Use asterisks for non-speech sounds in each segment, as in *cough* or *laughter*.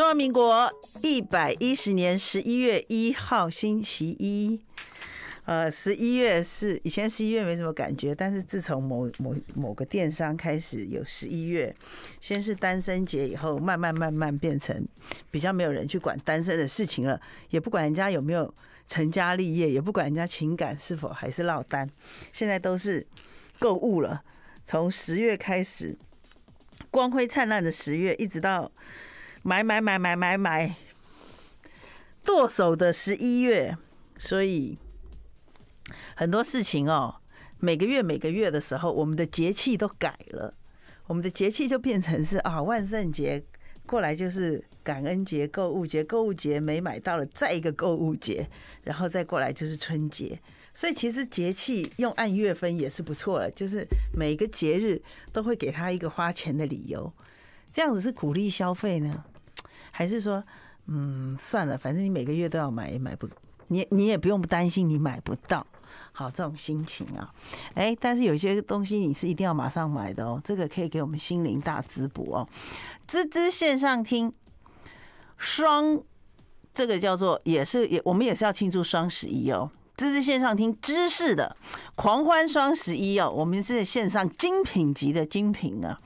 中华民国一百一十年十一月一号星期一，呃，十一月是以前十一月没什么感觉，但是自从某某某个电商开始有十一月，先是单身节，以后慢慢慢慢变成比较没有人去管单身的事情了，也不管人家有没有成家立业，也不管人家情感是否还是落单，现在都是购物了。从十月开始，光辉灿烂的十月，一直到。买买买买买买，剁手的十一月，所以很多事情哦。每个月每个月的时候，我们的节气都改了，我们的节气就变成是啊，万圣节过来就是感恩节，购物节，购物节没买到了，再一个购物节，然后再过来就是春节。所以其实节气用按月份也是不错了，就是每个节日都会给他一个花钱的理由，这样子是鼓励消费呢。还是说，嗯，算了，反正你每个月都要买，也买不，你你也不用担心你买不到，好这种心情啊。哎，但是有些东西你是一定要马上买的哦，这个可以给我们心灵大滋补哦。滋滋线上听双，这个叫做也是也，我们也是要庆祝双十一哦。滋滋线上听知识的狂欢双十一哦，我们是线上精品级的精品啊。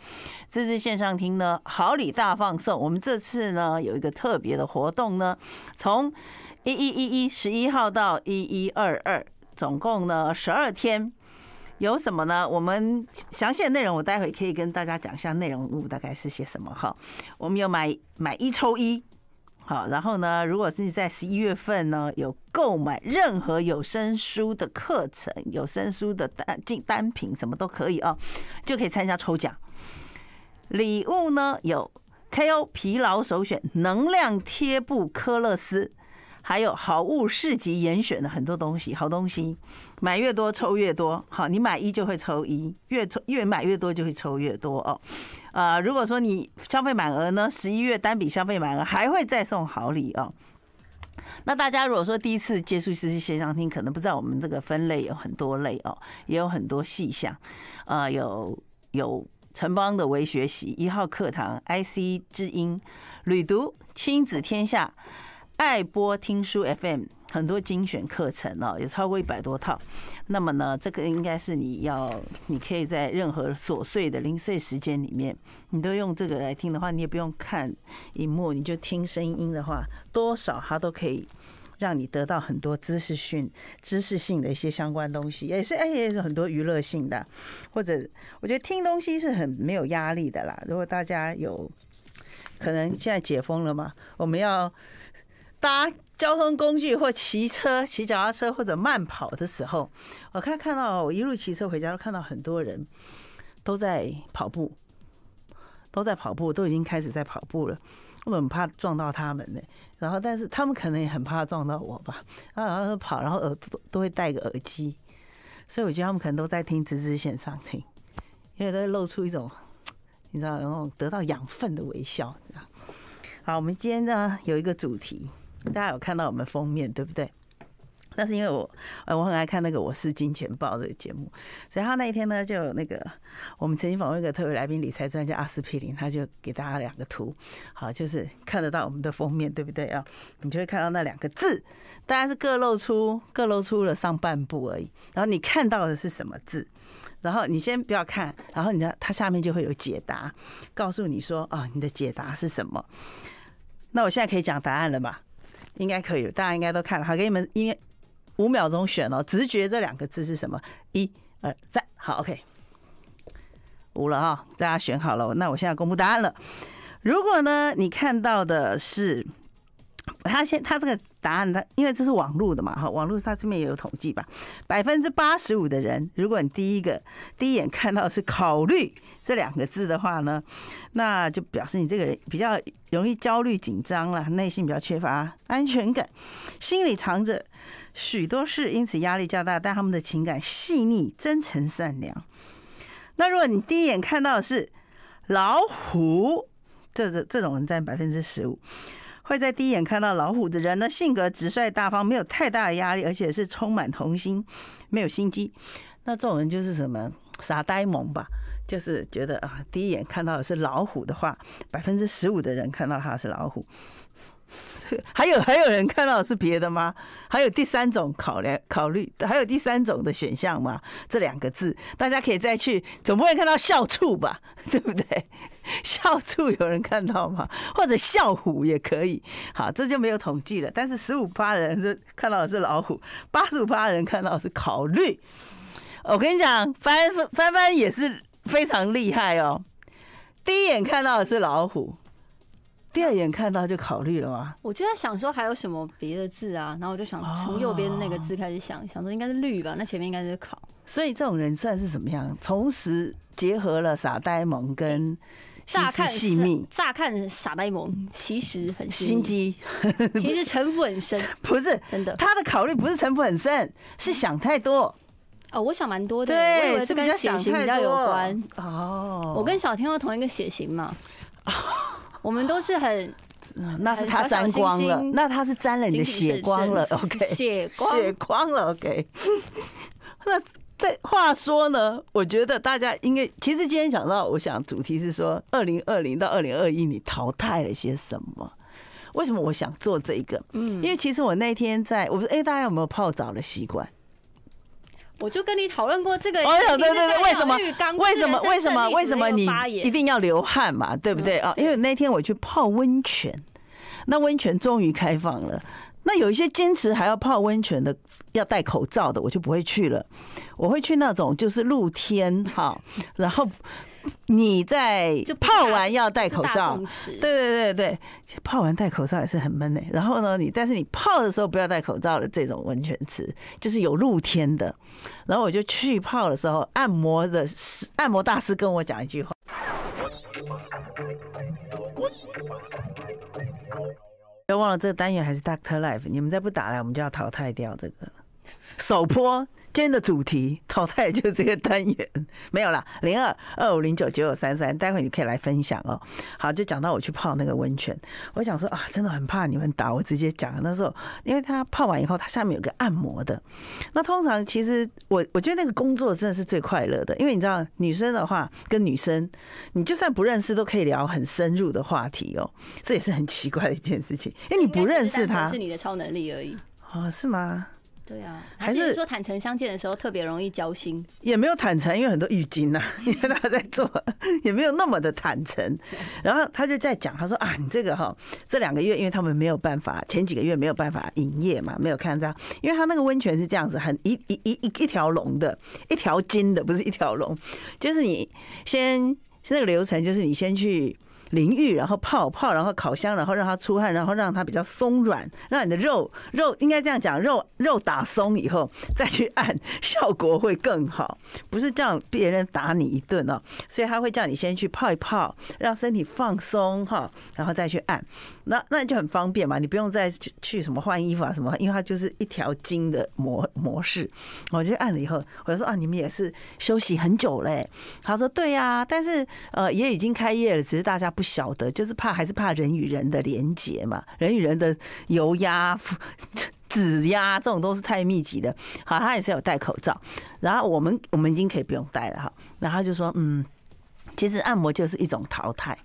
这次线上听呢，好礼大放送。我们这次呢，有一个特别的活动呢，从一一一一十一号到一一二二，总共呢十二天。有什么呢？我们详细的内容我待会可以跟大家讲一下。内容物大概是些什么哈？我们有买买一抽一，好。然后呢，如果是在十一月份呢，有购买任何有声书的课程、有声书的单单单品，什么都可以啊，就可以参加抽奖。礼物呢有 KO 疲劳首选能量贴布科勒斯，还有好物市集严选的很多东西，好东西买越多抽越多，好，你买一就会抽一，越抽越买越多就会抽越多哦。啊，如果说你消费满额呢，十一月单笔消费满额还会再送好礼哦。那大家如果说第一次接触实习线上厅，可能不知道我们这个分类有很多类哦，也有很多细项，啊，有有。城邦的微学习一号课堂、iC 之音、旅读、亲子天下、爱播听书 FM，很多精选课程哦，有超过一百多套。那么呢，这个应该是你要，你可以在任何琐碎的零碎时间里面，你都用这个来听的话，你也不用看荧幕，你就听声音的话，多少它都可以。让你得到很多知识性、知识性的一些相关东西，也是，哎，也是很多娱乐性的。或者，我觉得听东西是很没有压力的啦。如果大家有可能现在解封了嘛，我们要搭交通工具或骑车、骑脚踏车或者慢跑的时候，我看看到我一路骑车回家都看到很多人都在跑步，都在跑步，都已经开始在跑步了。我很怕撞到他们呢。然后，但是他们可能也很怕撞到我吧，然后就跑，然后耳朵都会戴个耳机，所以我觉得他们可能都在听《直直线上听》，因为都会露出一种你知道，然后得到养分的微笑，这样。好，我们今天呢有一个主题，大家有看到我们封面，对不对？那是因为我，呃，我很爱看那个《我是金钱豹》这个节目，所以他那一天呢，就那个我们曾经访问一个特别来宾，理财专家阿司匹林，他就给大家两个图，好，就是看得到我们的封面，对不对啊？你就会看到那两个字，当然是各露出各露出了上半部而已。然后你看到的是什么字？然后你先不要看，然后你的它下面就会有解答，告诉你说啊，你的解答是什么？那我现在可以讲答案了吧？应该可以，大家应该都看了。好，给你们因为。五秒钟选哦，直觉这两个字是什么？一二三，好，OK，五了哈，大家选好了，那我现在公布答案了。如果呢，你看到的是他现他这个答案，他因为这是网络的嘛，哈，网络他这边也有统计吧，百分之八十五的人，如果你第一个第一眼看到是考虑这两个字的话呢，那就表示你这个人比较容易焦虑紧张了，内心比较缺乏安全感，心里藏着。许多事因此压力较大，但他们的情感细腻、真诚、善良。那如果你第一眼看到的是老虎，这这这种人占百分之十五。会在第一眼看到老虎的人呢，性格直率大方，没有太大的压力，而且是充满童心，没有心机。那这种人就是什么傻呆萌吧？就是觉得啊，第一眼看到的是老虎的话，百分之十五的人看到他是老虎。*laughs* 还有还有人看到是别的吗？还有第三种考量考虑，还有第三种的选项吗？这两个字，大家可以再去，总不会看到笑处吧，*laughs* 对不对？笑处有人看到吗？或者笑虎也可以。好，这就没有统计了。但是十五八人是看到的是老虎，八十五八人看到是考虑。我跟你讲，翻翻翻也是非常厉害哦。第一眼看到的是老虎。第二眼看到就考虑了吗？我就在想说还有什么别的字啊，然后我就想从右边那个字开始想，想说应该是绿吧，那前面应该是考。所以这种人算是怎么样？同时结合了傻呆萌跟细细密，乍看傻呆萌，其实很心机，*laughs* 其实城府很深。*laughs* 不是真的，他的考虑不是城府很深，是想太多。哦，我想蛮多的，我是跟血型比较有关哦。我跟小天后同一个血型嘛。*laughs* 我们都是很，那是他沾光了，那他是沾了你的血光了，OK，血光了，OK。那在话说呢，我觉得大家应该，其实今天想到，我想主题是说，二零二零到二零二一，你淘汰了些什么？为什么我想做这个？嗯，因为其实我那天在我说，哎，大家有没有泡澡的习惯？我就跟你讨论过这个，哎呦，对对对，为什么？为什么？为什么？为什么你一定要流汗嘛？对不对啊？因为那天我去泡温泉，那温泉终于开放了。那有一些坚持还要泡温泉的，要戴口罩的，我就不会去了。我会去那种就是露天哈，然后。你在就泡完要戴口罩，对对对对，泡完戴口罩也是很闷的。然后呢，你但是你泡的时候不要戴口罩的这种温泉池，就是有露天的。然后我就去泡的时候，按摩的按摩大师跟我讲一句话：，不要忘了这个单元还是 Doctor Life。你们再不打来，我们就要淘汰掉这个。首播。今天的主题淘汰就是这个单元没有啦，零二二五零九九九三三，待会你可以来分享哦。好，就讲到我去泡那个温泉，我想说啊，真的很怕你们打我，直接讲那时候，因为他泡完以后，他下面有个按摩的。那通常其实我我觉得那个工作真的是最快乐的，因为你知道女生的话跟女生，你就算不认识都可以聊很深入的话题哦，这也是很奇怪的一件事情。因为你不认识他是你的超能力而已哦，是吗？对啊，还是说坦诚相见的时候特别容易交心，也没有坦诚，因为很多浴巾呐，*laughs* 他在做也没有那么的坦诚。然后他就在讲，他说啊，你这个哈，这两个月因为他们没有办法，前几个月没有办法营业嘛，没有看到，因为他那个温泉是这样子，很一一一一一条龙的，一条金的，不是一条龙，就是你先那个流程，就是你先去。淋浴，然后泡泡，然后烤箱，然后让它出汗，然后让它比较松软，让你的肉肉应该这样讲，肉肉打松以后再去按，效果会更好。不是这样，别人打你一顿哦，所以他会叫你先去泡一泡，让身体放松哈，然后再去按。那那就很方便嘛，你不用再去去什么换衣服啊什么，因为它就是一条筋的模模式。我就按了以后，我就说啊，你们也是休息很久嘞。他说对呀，但是呃也已经开业了，只是大家不晓得，就是怕还是怕人与人的连结嘛，人与人的油压、纸压这种都是太密集的。好，他也是有戴口罩，然后我们我们已经可以不用戴了哈。然后他就说嗯，其实按摩就是一种淘汰。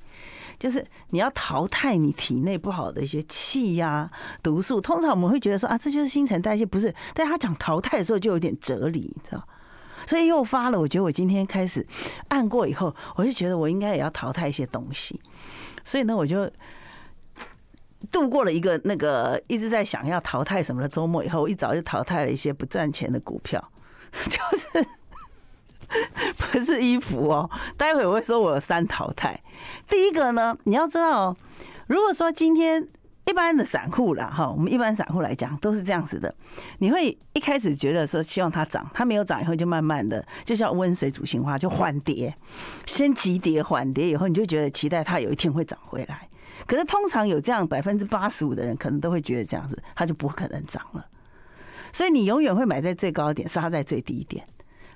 就是你要淘汰你体内不好的一些气呀、毒素。通常我们会觉得说啊，这就是新陈代谢，不是？但他讲淘汰的时候就有点哲理，你知道？所以又发了。我觉得我今天开始按过以后，我就觉得我应该也要淘汰一些东西。所以呢，我就度过了一个那个一直在想要淘汰什么的周末以后，我一早就淘汰了一些不赚钱的股票，*laughs* 就是。*laughs* 不是衣服哦，待会我会说，我有三淘汰。第一个呢，你要知道，如果说今天一般的散户啦，哈，我们一般散户来讲都是这样子的，你会一开始觉得说希望它涨，它没有涨以后就慢慢的就叫温水煮青蛙，就缓跌，先急跌缓跌以后，你就觉得期待它有一天会涨回来。可是通常有这样百分之八十五的人，可能都会觉得这样子，它就不可能涨了，所以你永远会买在最高点，杀在最低点。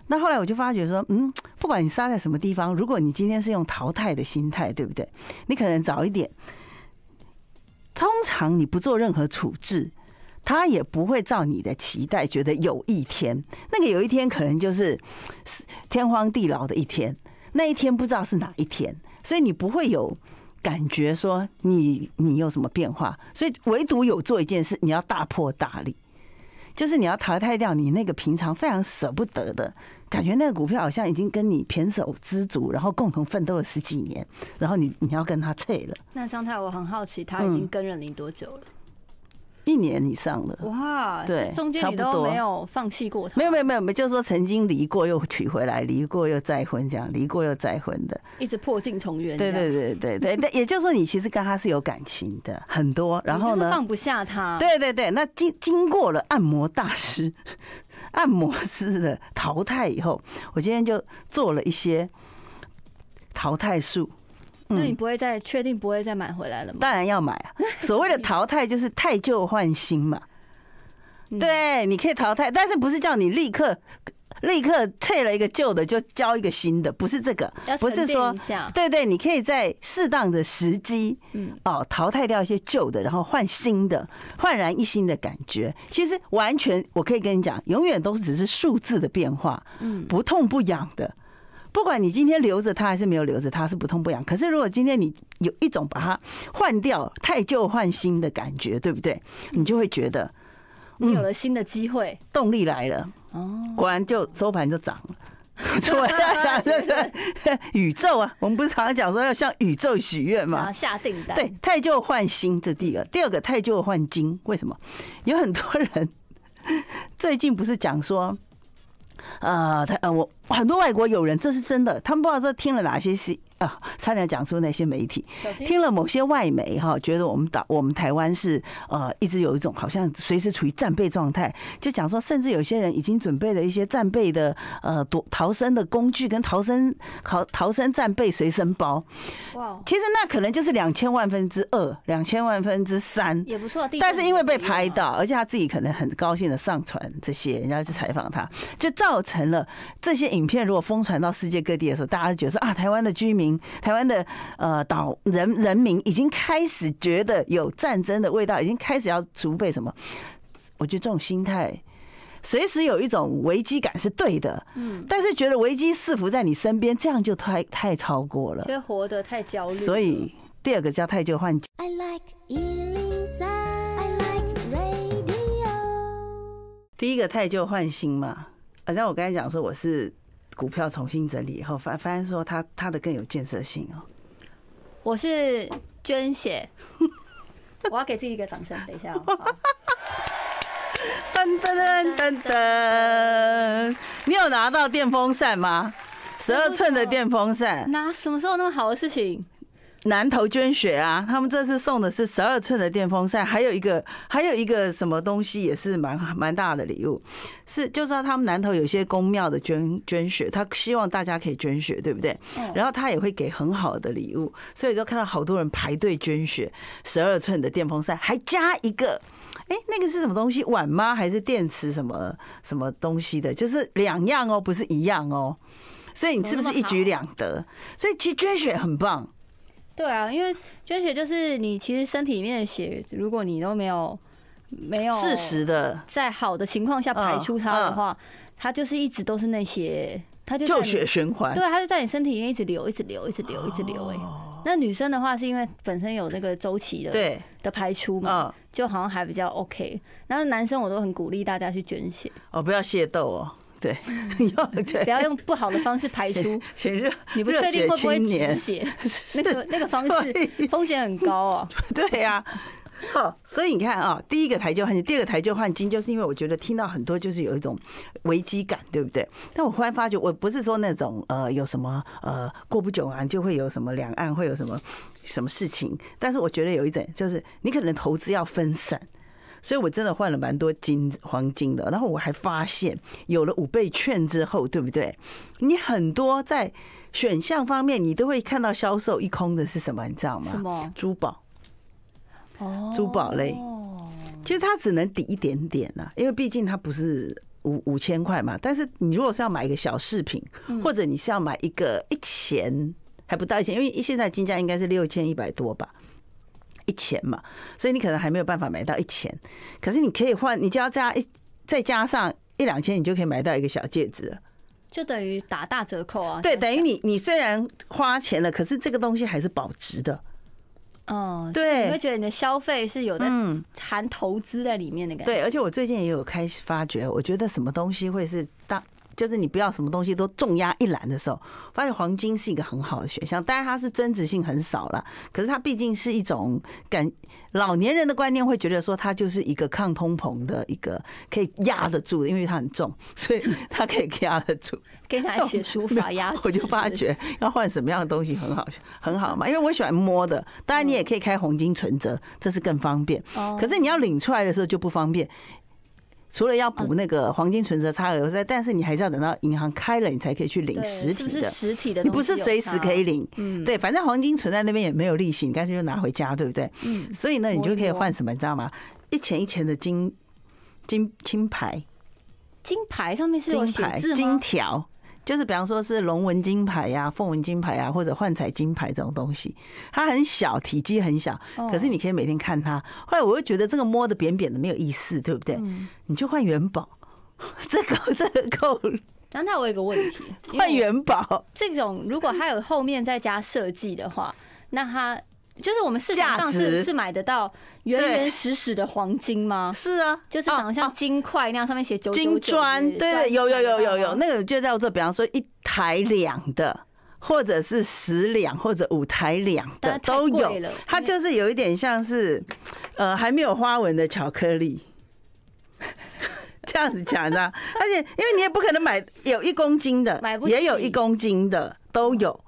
那后来我就发觉说，嗯，不管你杀在什么地方，如果你今天是用淘汰的心态，对不对？你可能早一点。通常你不做任何处置，他也不会照你的期待，觉得有一天那个有一天可能就是天荒地老的一天，那一天不知道是哪一天，所以你不会有感觉说你你有什么变化。所以唯独有做一件事，你要大破大立。就是你要淘汰掉你那个平常非常舍不得的感觉，那个股票好像已经跟你胼手知足，然后共同奋斗了十几年，然后你你要跟他退了。那张太，我很好奇，他已经跟了你多久了？一年以上了。哇，对，中间你都没有放弃过他。没有没有没有，就是说曾经离过又娶回来，离过又再婚，这样离过又再婚的，一直破镜重圆。对对对对对，那也就是说你其实跟他是有感情的很多，然后呢放不下他。对对对，那经经过了按摩大师、按摩师的淘汰以后，我今天就做了一些淘汰术。那你不会再确定不会再买回来了吗？当然要买啊！*laughs* 所谓的淘汰就是太旧换新嘛。对，你可以淘汰，但是不是叫你立刻立刻退了一个旧的就交一个新的？不是这个，不是说对对，你可以在适当的时机，嗯，哦，淘汰掉一些旧的，然后换新的，焕然一新的感觉。其实完全我可以跟你讲，永远都只是数字的变化，嗯，不痛不痒的。不管你今天留着它还是没有留着它，是不痛不痒。可是如果今天你有一种把它换掉、太旧换新的感觉，对不对？你就会觉得你有了新的机会，动力来了。哦，果然就收盘就涨了。我要就是宇宙啊，我们不是常常讲说要向宇宙许愿嘛？下订单。对，太旧换新这第一个，第二个太旧换金。为什么？有很多人 *laughs* 最近不是讲说？呃，他呃，我很多外国友人，这是真的，他们不知道这听了哪些戏。差点讲出那些媒体，听了某些外媒哈，觉得我们岛我们台湾是呃一直有一种好像随时处于战备状态，就讲说，甚至有些人已经准备了一些战备的呃躲逃生的工具跟逃生逃逃生战备随身包。哇！其实那可能就是两千万分之二、两千万分之三，也不错。但是因为被拍到，而且他自己可能很高兴的上传这些，人家去采访他，就造成了这些影片如果疯传到世界各地的时候，大家觉得啊，台湾的居民。台湾的呃岛人人民已经开始觉得有战争的味道，已经开始要储备什么？我觉得这种心态，随时有一种危机感是对的。嗯，但是觉得危机四伏在你身边，这样就太太超过了，所以活得太焦虑。所以第二个叫太旧换新，第一个太旧换新嘛，好像我刚才讲说我是。股票重新整理以后，反反正说他他的更有建设性哦。我是捐血，*laughs* 我要给自己一个掌声。等一下，噔噔噔噔噔，你有拿到电风扇吗？十二寸的电风扇？拿什么时候那么好的事情？南头捐血啊！他们这次送的是十二寸的电风扇，还有一个，还有一个什么东西也是蛮蛮大的礼物。是，就道他们南头有些公庙的捐捐血，他希望大家可以捐血，对不对？然后他也会给很好的礼物，所以就看到好多人排队捐血。十二寸的电风扇，还加一个，哎，那个是什么东西？碗吗？还是电池什么什么东西的？就是两样哦，不是一样哦。所以你是不是一举两得？所以其实捐血很棒。对啊，因为捐血就是你其实身体里面的血，如果你都没有没有适时的在好的情况下排出它的话，它就是一直都是那些，它就就血循环，对，它就在你身体里面一直流，一直流，一直流，一直流。哎，那女生的话是因为本身有那个周期的对的排出嘛，就好像还比较 OK。然后男生我都很鼓励大家去捐血，哦，不要械斗哦。对，不 *laughs* 要不要用不好的方式排出，*laughs* 你不确定会不会止血，*laughs* 那个那个方式风险很高哦。对呀，好，所以你看啊，第一个台就换金，第二个台就换金，就是因为我觉得听到很多就是有一种危机感，对不对？但我忽然发觉，我不是说那种呃有什么呃过不久啊就会有什么两岸会有什么什么事情，但是我觉得有一点就是，你可能投资要分散。所以我真的换了蛮多金黄金的，然后我还发现有了五倍券之后，对不对？你很多在选项方面，你都会看到销售一空的是什么，你知道吗？什么珠宝？哦，珠宝类。哦，其实它只能抵一点点呐，因为毕竟它不是五五千块嘛。但是你如果是要买一个小饰品，或者你是要买一个一钱还不到一钱，因为现在金价应该是六千一百多吧。一钱嘛，所以你可能还没有办法买到一钱，可是你可以换，你只要加一再加上一两千，你就可以买到一个小戒指了，就等于打大折扣啊！对，等于你你虽然花钱了，可是这个东西还是保值的。哦，对，你会觉得你的消费是有的，含投资在里面的感觉。对，而且我最近也有开发觉，我觉得什么东西会是当。就是你不要什么东西都重压一揽的时候，发现黄金是一个很好的选项。当然它是增值性很少了，可是它毕竟是一种感老年人的观念会觉得说它就是一个抗通膨的一个可以压得住，因为它很重，*laughs* 所以它可以压得住。*laughs* 给他写书法压。*laughs* 我就发觉要换什么样的东西很好，很好嘛，因为我喜欢摸的。当然你也可以开黄金存折，这是更方便。哦。可是你要领出来的时候就不方便。除了要补那个黄金存折差额外，但是你还是要等到银行开了，你才可以去领实体的。实体的，你不是随时可以领。嗯，对，反正黄金存在那边也没有利息，你干脆就拿回家，对不对？嗯，所以呢，你就可以换什么？你知道吗？一钱一钱的金金金牌，金牌上面是有写字金条。就是比方说，是龙纹金牌呀、凤纹金牌啊，或者幻彩金牌这种东西，它很小，体积很小，可是你可以每天看它。后来我又觉得这个摸的扁扁的没有意思，对不对？你就换元宝，*laughs* 这个这个够。张太，我有个问题，换元宝这种，如果它有后面再加设计的话，那它。就是我们市场上是是买得到原原始实的黄金吗？是啊，就是长得像金块那样，上面写九金砖对，有有有有有，那个就叫做比方说一台两的，或者是十两或者五台两的都有。它就是有一点像是，呃，还没有花纹的巧克力，*laughs* 这样子讲的。而且因为你也不可能买有一公斤的，也有一公斤的都有。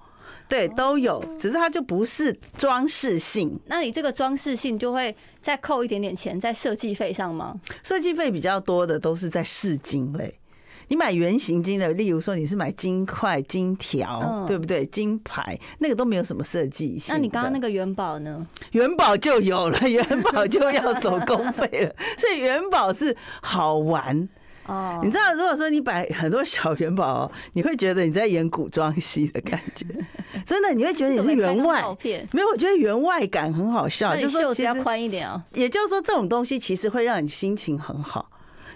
对，都有，只是它就不是装饰性。那你这个装饰性就会再扣一点点钱在设计费上吗？设计费比较多的都是在饰金类，你买圆形金的，例如说你是买金块、金条，对不对？金牌那个都没有什么设计性。那你刚刚那个元宝呢？元宝就有了，*laughs* 元宝就要手工费了，所以元宝是好玩。哦，你知道，如果说你摆很多小元宝，*laughs* 你会觉得你在演古装戏的感觉，*laughs* 真的，你会觉得你是员外。没有，我觉得员外感很好笑，就是袖子要宽一点哦。也就是说，这种东西其实会让你心情很好。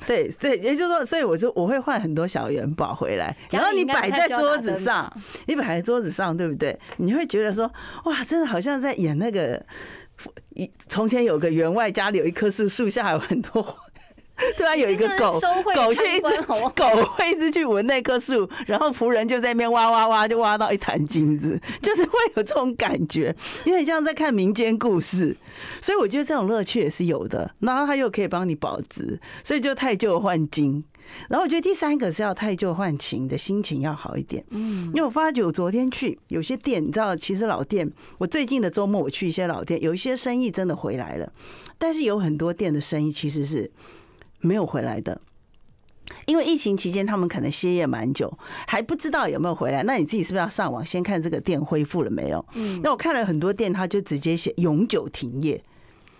对对，也就是说，所以我就我会换很多小元宝回来，然后你摆在桌子上，你摆在桌子上，对不对？你会觉得说，哇，真的好像在演那个从前有个员外，家里有一棵树，树下有很多。*laughs* 对啊，有一个狗，狗却一只狗会一直去闻那棵树，*laughs* 然后仆人就在那边挖挖挖，就挖到一坛金子，就是会有这种感觉。因为像在看民间故事，所以我觉得这种乐趣也是有的。然后它又可以帮你保值，所以就太旧换金。然后我觉得第三个是要太旧换情的心情要好一点。嗯，因为我发觉我昨天去有些店，你知道，其实老店，我最近的周末我去一些老店，有一些生意真的回来了，但是有很多店的生意其实是。没有回来的，因为疫情期间他们可能歇业蛮久，还不知道有没有回来。那你自己是不是要上网先看这个店恢复了没有？嗯，那我看了很多店，他就直接写永久停业，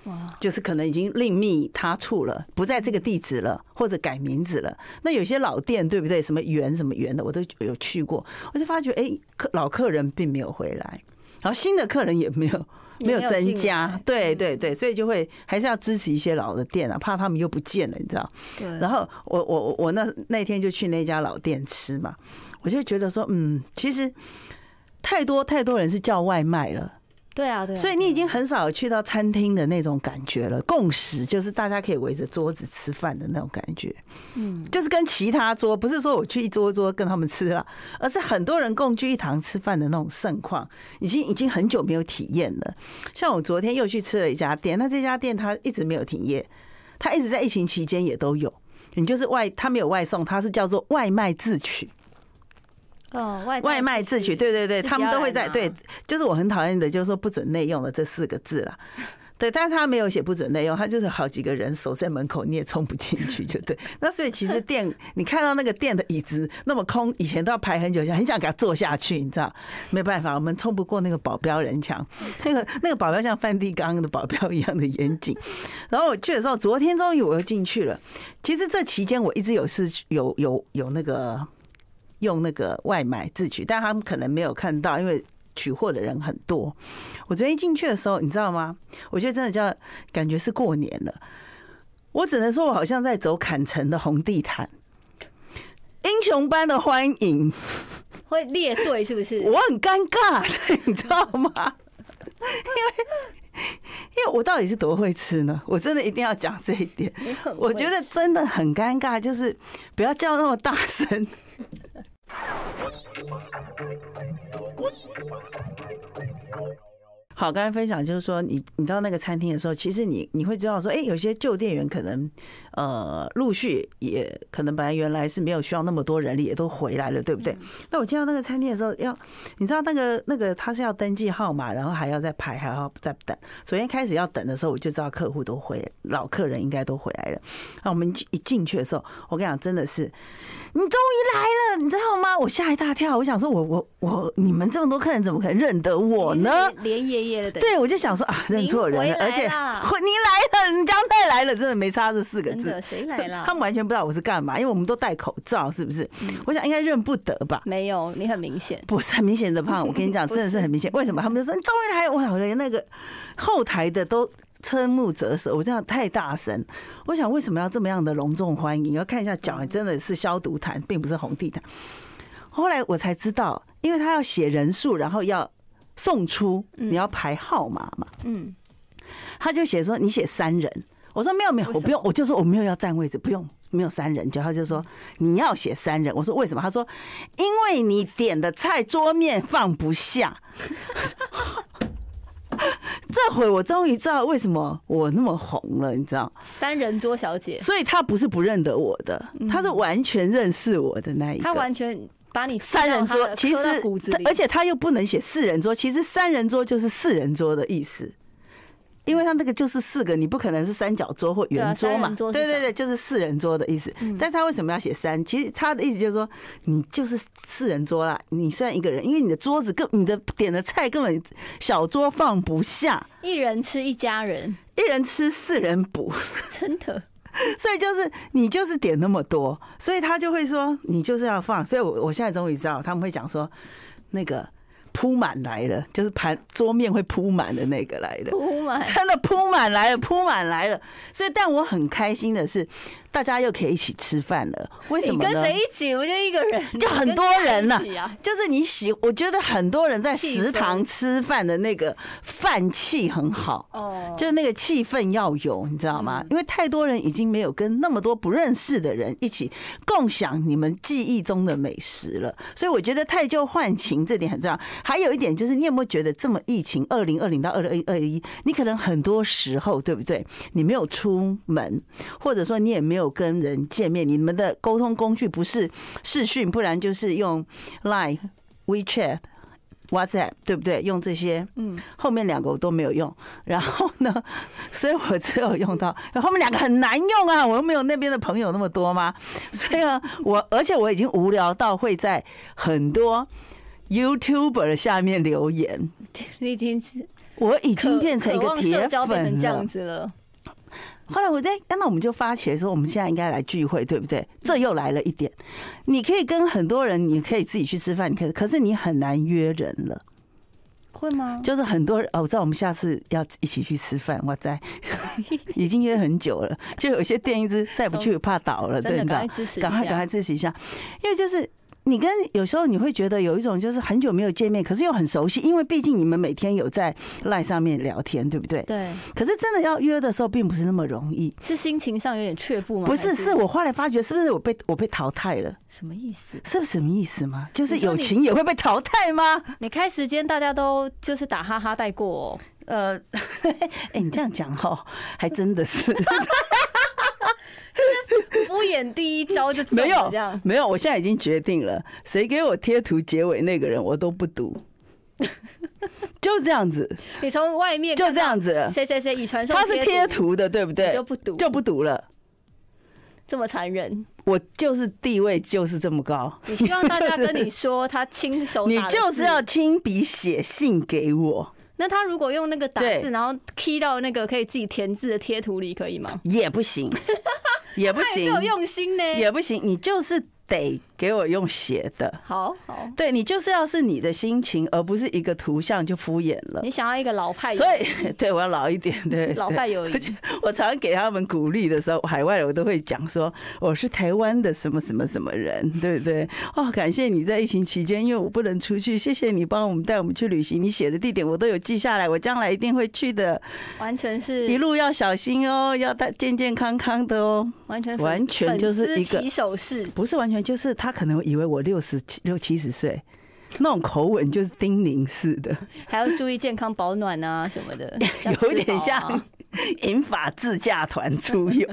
哇，就是可能已经另觅他处了，不在这个地址了，或者改名字了。那有些老店，对不对？什么圆什么圆的，我都有去过，我就发觉，哎，客老客人并没有回来，然后新的客人也没有。没有增加，对对对，所以就会还是要支持一些老的店啊，怕他们又不见了，你知道？然后我我我那那天就去那家老店吃嘛，我就觉得说，嗯，其实太多太多人是叫外卖了。对啊，所以你已经很少去到餐厅的那种感觉了。共识就是大家可以围着桌子吃饭的那种感觉，嗯，就是跟其他桌不是说我去一桌一桌跟他们吃了，而是很多人共聚一堂吃饭的那种盛况，已经已经很久没有体验了。像我昨天又去吃了一家店，那这家店它一直没有停业，它一直在疫情期间也都有。你就是外，它没有外送，它是叫做外卖自取。哦，外卖自取，对对对，他们都会在，对，就是我很讨厌的，就是说不准内用的这四个字了，对，但是他没有写不准内用，他就是好几个人守在门口，你也冲不进去，就对。*laughs* 那所以其实店，你看到那个店的椅子那么空，以前都要排很久，很想给他坐下去，你知道？没办法，我们冲不过那个保镖人墙，那个那个保镖像梵蒂冈的保镖一样的严谨。然后我去的时候，昨天终于我又进去了。其实这期间我一直有事，有有有那个。用那个外卖自取，但他们可能没有看到，因为取货的人很多。我昨天进去的时候，你知道吗？我觉得真的叫感觉是过年了。我只能说，我好像在走坎城的红地毯，英雄般的欢迎，会列队是不是？*laughs* 我很尴尬，你知道吗？*laughs* 因为因为我到底是多会吃呢？我真的一定要讲这一点。我觉得真的很尴尬，就是不要叫那么大声。好，刚才分享就是说，你你到那个餐厅的时候，其实你你会知道说，哎，有些旧店员可能。呃，陆续也可能本来原来是没有需要那么多人力，也都回来了，对不对？那我进到那个餐厅的时候，要你知道那个那个他是要登记号码，然后还要再排，还要在等。首先开始要等的时候，我就知道客户都回老客人应该都回来了。那我们一进去的时候，我跟你讲，真的是你终于来了，你知道吗？我吓一大跳，我想说，我我我你们这么多客人怎么可能认得我呢？*laughs* 连爷爷的，对我就想说啊，认错人，了，而且 *laughs* *laughs* 你来了，你张太来了，真的没差这四个。谁来了？*laughs* 他们完全不知道我是干嘛，因为我们都戴口罩，是不是？我想应该认不得吧。没有，你很明显，不是很明显的胖。我跟你讲，*laughs* 真的是很明显。为什么他们就说赵还来？我靠，连那个后台的都瞠目折舌。我这样太大声。我想为什么要这么样的隆重欢迎？要看一下脚，真的是消毒毯，并不是红地毯。后来我才知道，因为他要写人数，然后要送出，你要排号码嘛。嗯，他就写说你写三人。我说没有没有，我不用，我就说我没有要占位置，不用没有三人。就他就说你要写三人。我说为什么？他说因为你点的菜桌面放不下。*laughs* 这回我终于知道为什么我那么红了，你知道？三人桌小姐。所以他不是不认得我的，他是完全认识我的那一个。他完全把你三人桌，其实而且他又不能写四人桌，其实三人桌就是四人桌的意思。因为他那个就是四个，你不可能是三角桌或圆桌嘛，对对对，就是四人桌的意思。但他为什么要写三？其实他的意思就是说，你就是四人桌啦，你算一个人，因为你的桌子跟你的点的菜根本小桌放不下。一人吃一家人，一人吃四人补，真的。*laughs* 所以就是你就是点那么多，所以他就会说你就是要放。所以我我现在终于知道他们会讲说那个。铺满来了，就是盘桌面会铺满的那个来的，铺满真的铺满来了，铺满来了，所以但我很开心的是。大家又可以一起吃饭了，为什么你跟谁一起？我就一个人？*laughs* 就很多人呢。就是你喜，我觉得很多人在食堂吃饭的那个饭气很好哦，就是那个气氛要有，你知道吗？因为太多人已经没有跟那么多不认识的人一起共享你们记忆中的美食了，所以我觉得太旧换情这点很重要。还有一点就是，你有没有觉得这么疫情？二零二零到二零二一，你可能很多时候对不对？你没有出门，或者说你也没有。有跟人见面，你们的沟通工具不是视讯，不然就是用 Line、WeChat、WhatsApp，对不对？用这些，嗯，后面两个我都没有用。然后呢，*laughs* 所以我只有用到后面两个很难用啊！我又没有那边的朋友那么多嘛，*laughs* 所以啊，我而且我已经无聊到会在很多 YouTuber 下面留言，你已经我已经变成一个铁粉了。后来我在，刚刚我们就发起来说，我们现在应该来聚会，对不对？这又来了一点，你可以跟很多人，你可以自己去吃饭，可可是你很难约人了，会吗？就是很多人，我知道我们下次要一起去吃饭，我在 *laughs* 已经约很久了，就有些店一直再不去怕倒了，对不对？赶快支持一下，因为就是。你跟有时候你会觉得有一种就是很久没有见面，可是又很熟悉，因为毕竟你们每天有在 LINE 上面聊天，对不对？对。可是真的要约的时候，并不是那么容易。是心情上有点却步吗？不是，是我后来发觉，是不是我被我被淘汰了？什么意思？是不是什么意思吗？就是友情也会被淘汰吗？你开时间，大家都就是打哈哈带过。哦。呃，*laughs* 哎，你这样讲哈，还真的是。*laughs* 敷衍第一招就没有，没有，我现在已经决定了，谁给我贴图结尾那个人，我都不读，*laughs* 就这样子。你从外面就这样子，谁谁谁以传授，他是贴图的，对不对？就不读，就不读了。这么残忍，我就是地位就是这么高。你希望大家跟 *laughs* 你说，他亲手，你就是要亲笔写信给我。那他如果用那个打字，然后 key 到那个可以自己填字的贴图里，可以吗？也不行。也不行，也不行，你就是得。给我用写的，好好，对你就是要是你的心情，而不是一个图像就敷衍了。你想要一个老派，所以 *laughs* 对我要老一点，对 *laughs* 老派友谊。而 *laughs* 且我常给他们鼓励的时候，海外我都会讲说我是台湾的什么什么什么人，对不对？哦，感谢你在疫情期间，因为我不能出去，谢谢你帮我们带我们去旅行。你写的地点我都有记下来，我将来一定会去的。完全是一路要小心哦，要带健健康康的哦。完全完全就是一个起手式，不是完全就是他。他可能以为我六十七、六七十岁，那种口吻就是叮咛似的，还要注意健康保暖啊什么的，*laughs* 有点像银发自驾团出游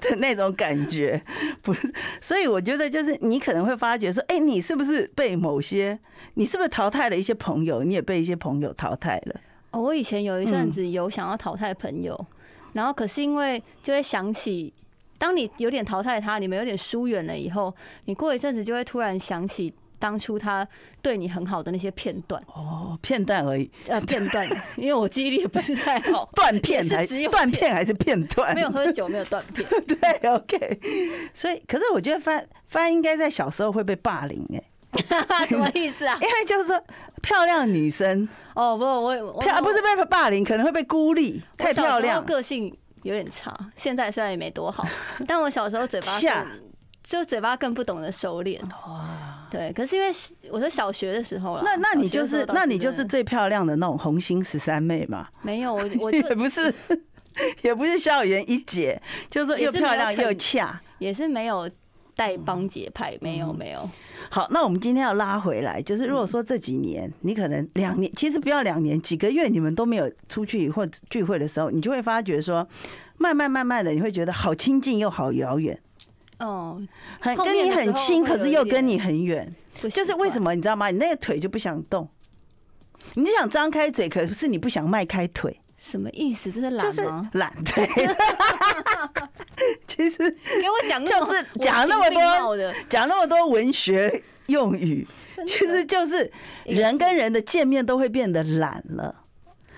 的那种感觉，*laughs* 不是？所以我觉得就是你可能会发觉说，哎，你是不是被某些，你是不是淘汰了一些朋友？你也被一些朋友淘汰了？哦，我以前有一阵子有想要淘汰朋友，然后可是因为就会想起。当你有点淘汰他，你们有点疏远了以后，你过一阵子就会突然想起当初他对你很好的那些片段哦，片段而已呃，片段，*laughs* 因为我记忆力也不是太好，*laughs* 断片还 *laughs* 是断片还是片段？没有喝酒，没有断片。对，OK。所以，可是我觉得翻翻应该在小时候会被霸凌哎，什么意思啊？因为就是说漂亮女生哦，不，我我啊，不是被霸凌，可能会被孤立，太漂亮，个性。有点差，现在虽然也没多好，*laughs* 但我小时候嘴巴就嘴巴更不懂得收敛。哇，对，可是因为我是小学的时候了，那那你就是那你就是最漂亮的那种红星十三妹嘛？没有，我我 *laughs* 也不是 *laughs* 也不是校园一姐，就是说又漂亮又恰，也是没有。带帮结派没有没有，好，那我们今天要拉回来，就是如果说这几年你可能两年，其实不要两年，几个月你们都没有出去或聚会的时候，你就会发觉说，慢慢慢慢的你会觉得好亲近又好遥远哦，很跟你很亲，可是又跟你很远，就是为什么你知道吗？你那个腿就不想动，你就想张开嘴，可是你不想迈开腿，什么意思？就是懒是懒对。*laughs* *laughs* 其实给我讲，就是讲那么多，讲那么多文学用语，其实就是人跟人的见面都会变得懒了，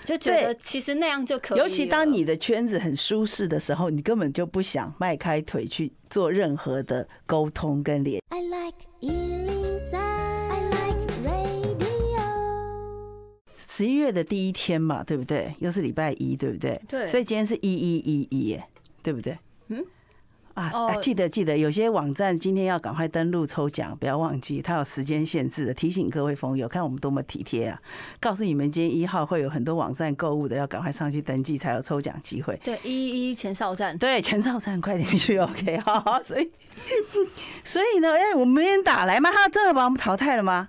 就觉得其实那样就可以。尤其当你的圈子很舒适的时候，你根本就不想迈开腿去做任何的沟通跟联。I like 103, I like radio。十一月的第一天嘛，对不对？又是礼拜一，对不对？对。所以今天是一一一一，耶，对不对？嗯啊，记得记得，有些网站今天要赶快登录抽奖，不要忘记，它有时间限制的。提醒各位朋友，看我们多么体贴啊！告诉你们，今天一号会有很多网站购物的，要赶快上去登记才有抽奖机会。对，一一前哨站，对，前哨站，快点去 OK，*laughs* 好，所以 *laughs* 所以呢，哎，我们没人打来吗？他真的把我们淘汰了吗？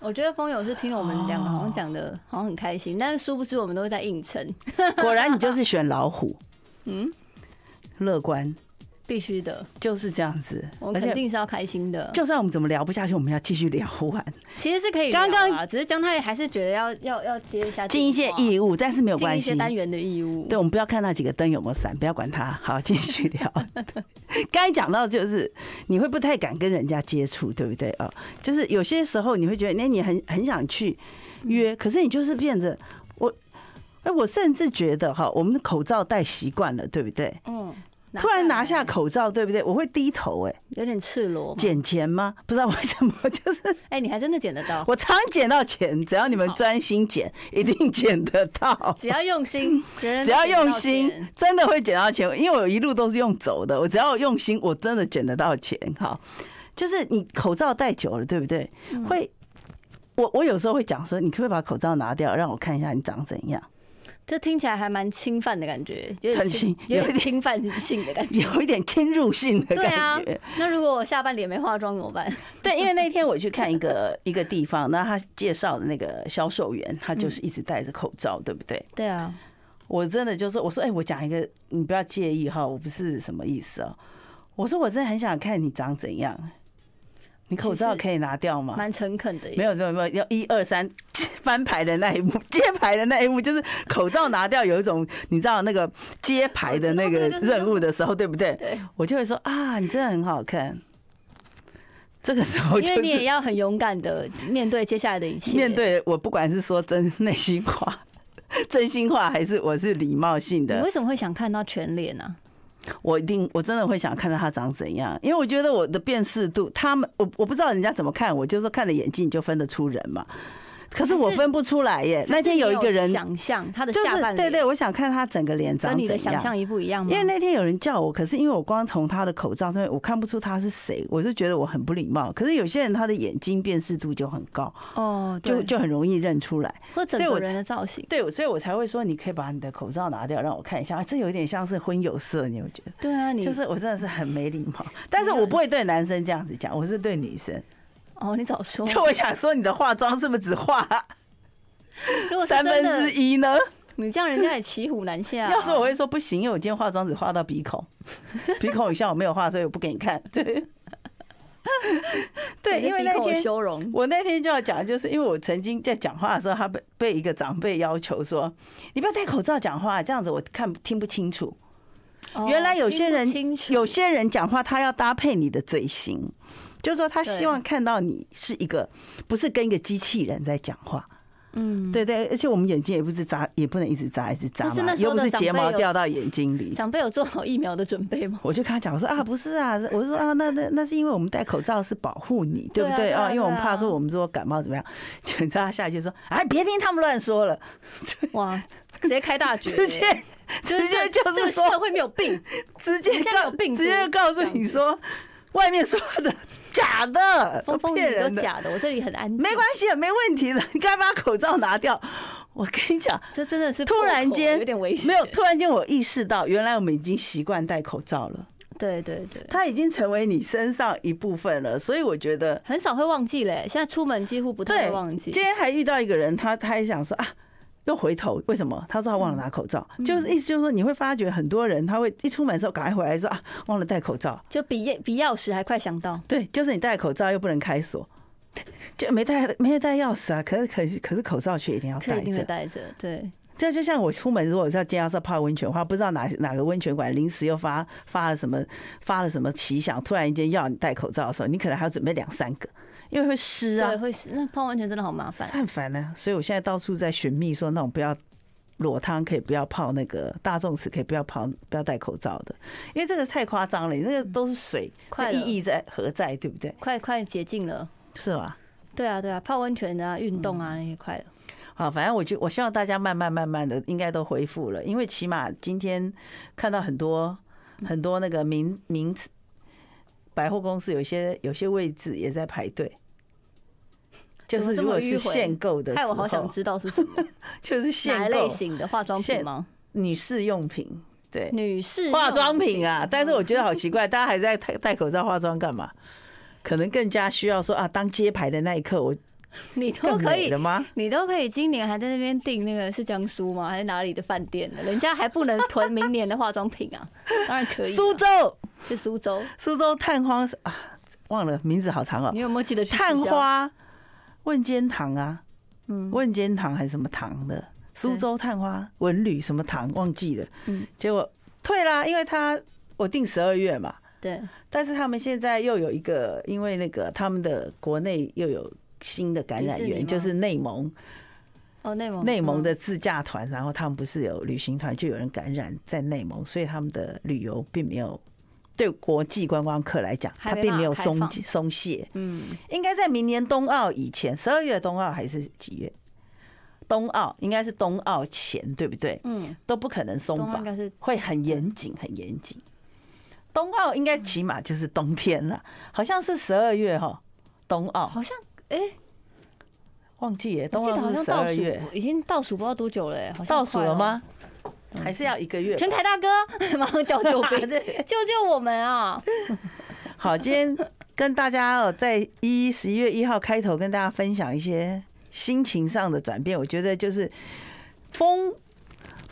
我觉得风友是听我们两个好像讲的，好像很开心，但是殊不知我们都是在应承。*laughs* 果然你就是选老虎。嗯。乐观，必须的，就是这样子，我肯定是要开心的。就算我们怎么聊不下去，我们要继续聊完。其实是可以刚刚，只是姜太还是觉得要要要接一下，尽一些义务，但是没有关系，一些单元的义务。对，我们不要看那几个灯有没有闪，不要管它。好，继续聊。*laughs* 刚才讲到就是，你会不太敢跟人家接触，对不对啊？就是有些时候你会觉得，哎，你很很想去约，可是你就是变着。哎，我甚至觉得哈，我们的口罩戴习惯了，对不对？嗯。突然拿下口罩，对不对？我会低头，哎，有点赤裸。捡钱吗？不知道为什么，就是哎，你还真的捡得到？我常捡到钱，只要你们专心捡，一定捡得到。只要用心，*laughs* 只要用心，真的会捡到钱。因为我一路都是用走的，我只要用心，我真的捡得到钱。哈，就是你口罩戴久了，对不对？会，我我有时候会讲说，你可不可以把口罩拿掉，让我看一下你长怎样？这听起来还蛮侵犯的感觉，有点有点侵犯性的感觉，*laughs* 有一点侵入性的感觉。那如果我下半脸没化妆怎么办？*laughs* 对，因为那天我去看一个 *laughs* 一个地方，那他介绍的那个销售员，他就是一直戴着口罩，对不对？对啊。我真的就是我说，哎，我讲一个，你不要介意哈，我不是什么意思哦。我说，我真的很想看你长怎样。你口罩可以拿掉吗？蛮诚恳的，没有没有没有，要一二三 *laughs* 翻牌的那一幕，揭 *laughs* 牌的那一幕，就是口罩拿掉，有一种你知道那个揭牌的那个任务的时候，对不对？我就会说啊，你真的很好看。这个时候，因为你也要很勇敢的面对接下来的一切。面对我，不管是说真内心话、*laughs* 真心话，还是我是礼貌性的。你为什么会想看到全脸呢？我一定，我真的会想看到他长怎样，因为我觉得我的辨识度，他们，我我不知道人家怎么看，我就说看着眼睛就分得出人嘛。可是我分不出来耶。那天有一个人想象他的下半脸，对对，我想看他整个脸长怎样。你的想象不一样吗？因为那天有人叫我，可是因为我光从他的口罩，上面我看不出他是谁。我是觉得我很不礼貌。可是有些人他的眼睛辨识度就很高哦，就就很容易认出来。或以我个人的造型。对，所以我才会说，你可以把你的口罩拿掉让我看一下。这有点像是婚有色，你会觉得？对啊，你就是我真的是很没礼貌。但是我不会对男生这样子讲，我是对女生。哦，你早说！就我想说，你的化妆是不是只化如果三分之一呢？你这样人家也骑虎难下。要是我会说不行，因为我今天化妆只画到鼻孔，鼻孔以下我没有画，所以我不给你看。*laughs* 对，对，因为那天修容。我那天就要讲，就是因为我曾经在讲话的时候，他被被一个长辈要求说：“你不要戴口罩讲话，这样子我看听不清楚。”原来有些人有些人讲话，他要搭配你的嘴型。就是说，他希望看到你是一个，不是跟一个机器人在讲话，嗯，对对，而且我们眼睛也不是眨，也不能一直眨，一直眨，是不是睫毛掉到眼睛里？长辈有做好疫苗的准备吗？我就跟他讲说啊，不是啊，*laughs* 我说啊，那那那是因为我们戴口罩是保护你，对不对啊？因为我们怕说我们说感冒怎么样？你 *laughs* 知他下去说啊，别听他们乱说了，哇，*laughs* 直接开大局，直接直接就是说社会没有病，直接告有病，直接告诉你说外面说的。假的，骗人的。假的，我这里很安静。没关系，没问题的。你该把口罩拿掉。*laughs* 我跟你讲，这真的是突然间有点危险。没有，突然间我意识到，原来我们已经习惯戴口罩了。对对对，它已经成为你身上一部分了。所以我觉得很少会忘记嘞。现在出门几乎不太会忘记。今天还遇到一个人，他他还想说啊。又回头，为什么？他说他忘了拿口罩，就是意思就是说，你会发觉很多人他会一出门之后，赶快回来说啊，忘了戴口罩。就比比钥匙还快想到。对，就是你戴口罩又不能开锁，*laughs* 就没带没有带钥匙啊。可是可是可是口罩却一定要戴着，戴着对。这就像我出门，如果要进要是泡温泉的话，不知道哪哪个温泉馆临时又发发了什么发了什么奇想，突然间要你戴口罩的时候，你可能还要准备两三个。因为会湿啊，会湿。那泡温泉真的好麻烦，很烦呢。所以我现在到处在寻觅，说那种不要裸汤，可以不要泡那个大众池，可以不要泡，不要戴口罩的。因为这个太夸张了，你那个都是水，快意义在何在？对不对？快快洁净了，是吧？对啊，对啊，泡温泉啊，运动啊，那些快了。好，反正我就我希望大家慢慢慢慢的应该都恢复了，因为起码今天看到很多很多那个名名词百货公司，有些有些位置也在排队。就是如果是限购的，害我好想知道是什么。*laughs* 就是限购类型的化妆品吗？女士用品，对，女士化妆品啊。但是我觉得好 *laughs* 奇怪，大家还在戴戴口罩化妆干嘛？可能更加需要说啊，当揭牌的那一刻，我 *laughs* 你都可以的吗？你都可以，今年还在那边订那个是江苏吗？还是哪里的饭店？人家还不能囤明年的化妆品啊？当然可以，苏州是苏州，苏州探花啊，忘了名字好长哦。你有没有记得探花？问兼堂啊，嗯，问兼堂还是什么堂的？苏州探花文旅什么堂忘记了？嗯，结果退啦，因为他我定十二月嘛，对，但是他们现在又有一个，因为那个他们的国内又有新的感染源，就是内蒙，哦，内蒙内蒙的自驾团，然后他们不是有旅行团，就有人感染在内蒙，所以他们的旅游并没有。对国际观光客来讲，他并没有松松懈。嗯，应该在明年冬奥以前，十二月冬奥还是几月？冬奥应该是冬奥前，对不对？嗯，都不可能松绑，应该是会很严谨，很严谨。冬奥应该起码就是冬天了，好像是十二月哈。冬奥好像哎，忘记耶，冬奥是十二月，已经倒数不知道多久了，好像倒数了吗？还是要一个月。陈凯大哥，*laughs* 马上叫救兵，*laughs* 救救我们啊！*laughs* 好，今天跟大家哦，在一十一月一号开头跟大家分享一些心情上的转变，我觉得就是风。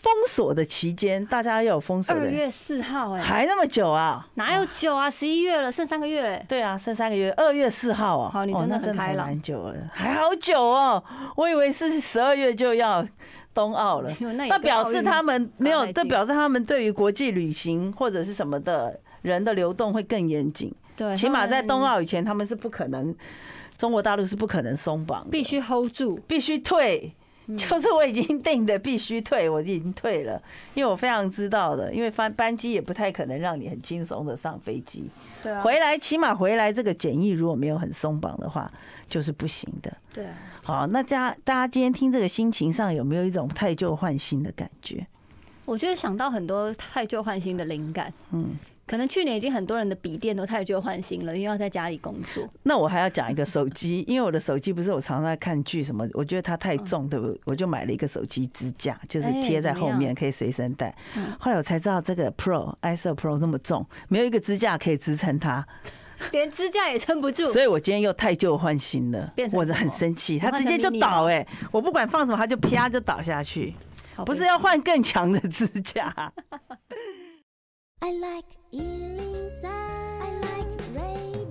封锁的期间，大家要有封锁。二月四号哎，还那么久啊？哪有久啊？十一月了，剩三个月哎。对啊，剩三个月，二月四号哦。好，你真的很开朗。蛮久了，还好久哦。我以为是十二月就要冬奥了。*laughs* 那表示他们没有，这表示他们对于国际旅行或者是什么的人的流动会更严谨。对，起码在冬奥以前，他们是不可能，中国大陆是不可能松绑，必须 hold 住，必须退。就是我已经定的必须退，我已经退了，因为我非常知道的，因为班班机也不太可能让你很轻松的上飞机，对啊，回来起码回来这个检疫如果没有很松绑的话，就是不行的，对，好，那家大家今天听这个心情上有没有一种太旧换新的感觉？我觉得想到很多太旧换新的灵感，嗯。可能去年已经很多人的笔电都太旧换新了，因为要在家里工作。那我还要讲一个手机，*laughs* 因为我的手机不是我常常在看剧什么，我觉得它太重，对不？我就买了一个手机支架，就是贴在后面可以随身带。后来我才知道，这个 Pro i p o Pro 那么重，没有一个支架可以支撑它，连支架也撑不住。所以我今天又太旧换新了，我的很生气，它直接就倒哎！我不管放什么，它就啪就倒下去，不是要换更强的支架。I like Ealing sun. I like rain.